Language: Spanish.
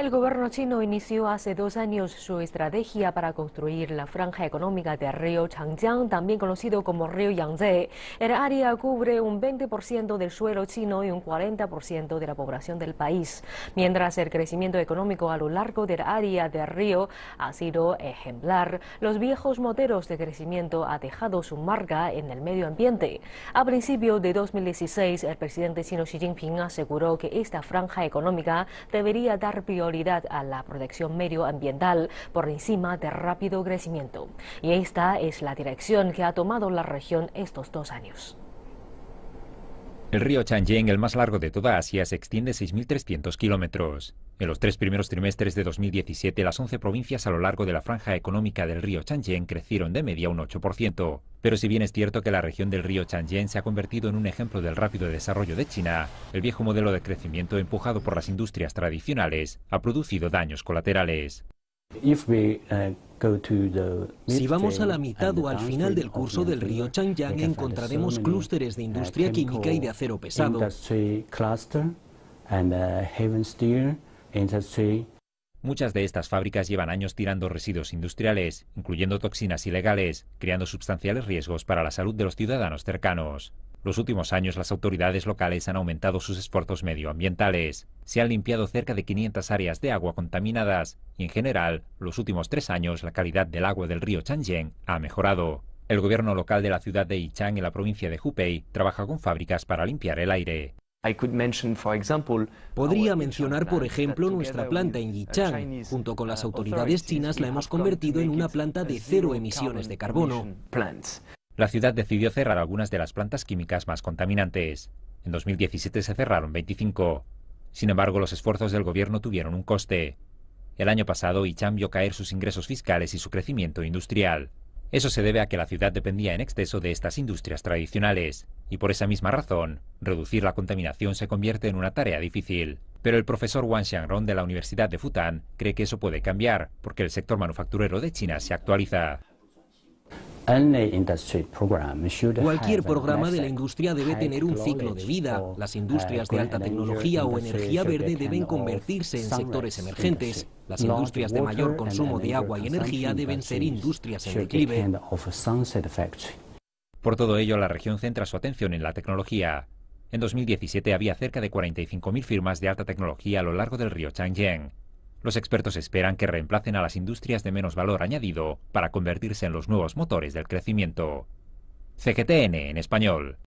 El gobierno chino inició hace dos años su estrategia para construir la franja económica del río Changjiang, también conocido como río Yangtze. El área cubre un 20% del suelo chino y un 40% de la población del país, mientras el crecimiento económico a lo largo del área del río ha sido ejemplar. Los viejos modelos de crecimiento ha dejado su marca en el medio ambiente. A principios de 2016, el presidente chino Xi Jinping aseguró que esta franja económica debería dar prioridad a la protección medioambiental por encima de rápido crecimiento. Y esta es la dirección que ha tomado la región estos dos años. El río Chang'e, el más largo de toda Asia, se extiende 6.300 kilómetros. En los tres primeros trimestres de 2017, las 11 provincias a lo largo de la franja económica del río Chang'e crecieron de media un 8%. Pero si bien es cierto que la región del río Changjiang se ha convertido en un ejemplo del rápido desarrollo de China, el viejo modelo de crecimiento empujado por las industrias tradicionales ha producido daños colaterales. Uh, si vamos a la mitad o al final del curso del río Changyang encontraremos clústeres de uh, industria química y de acero pesado. Muchas de estas fábricas llevan años tirando residuos industriales, incluyendo toxinas ilegales, creando sustanciales riesgos para la salud de los ciudadanos cercanos. Los últimos años las autoridades locales han aumentado sus esfuerzos medioambientales. Se han limpiado cerca de 500 áreas de agua contaminadas y en general, los últimos tres años la calidad del agua del río Changjiang ha mejorado. El gobierno local de la ciudad de Yichang en la provincia de Hubei trabaja con fábricas para limpiar el aire. Podría mencionar, por ejemplo, nuestra planta en Yichang. Junto con uh, las autoridades chinas la hemos convertido en una planta de cero emisiones de carbono. La ciudad decidió cerrar algunas de las plantas químicas más contaminantes. En 2017 se cerraron 25. Sin embargo, los esfuerzos del gobierno tuvieron un coste. El año pasado, Yichang vio caer sus ingresos fiscales y su crecimiento industrial. Eso se debe a que la ciudad dependía en exceso de estas industrias tradicionales, y por esa misma razón, reducir la contaminación se convierte en una tarea difícil. Pero el profesor Wang Xiangrong de la Universidad de Futan cree que eso puede cambiar, porque el sector manufacturero de China se actualiza. Cualquier programa de la industria debe tener un ciclo de vida. Las industrias de alta tecnología o energía verde deben convertirse en sectores emergentes. Las industrias de mayor consumo de agua y energía deben ser industrias en declive. Por todo ello, la región centra su atención en la tecnología. En 2017 había cerca de 45.000 firmas de alta tecnología a lo largo del río Changjiang. Los expertos esperan que reemplacen a las industrias de menos valor añadido para convertirse en los nuevos motores del crecimiento. CGTN en español.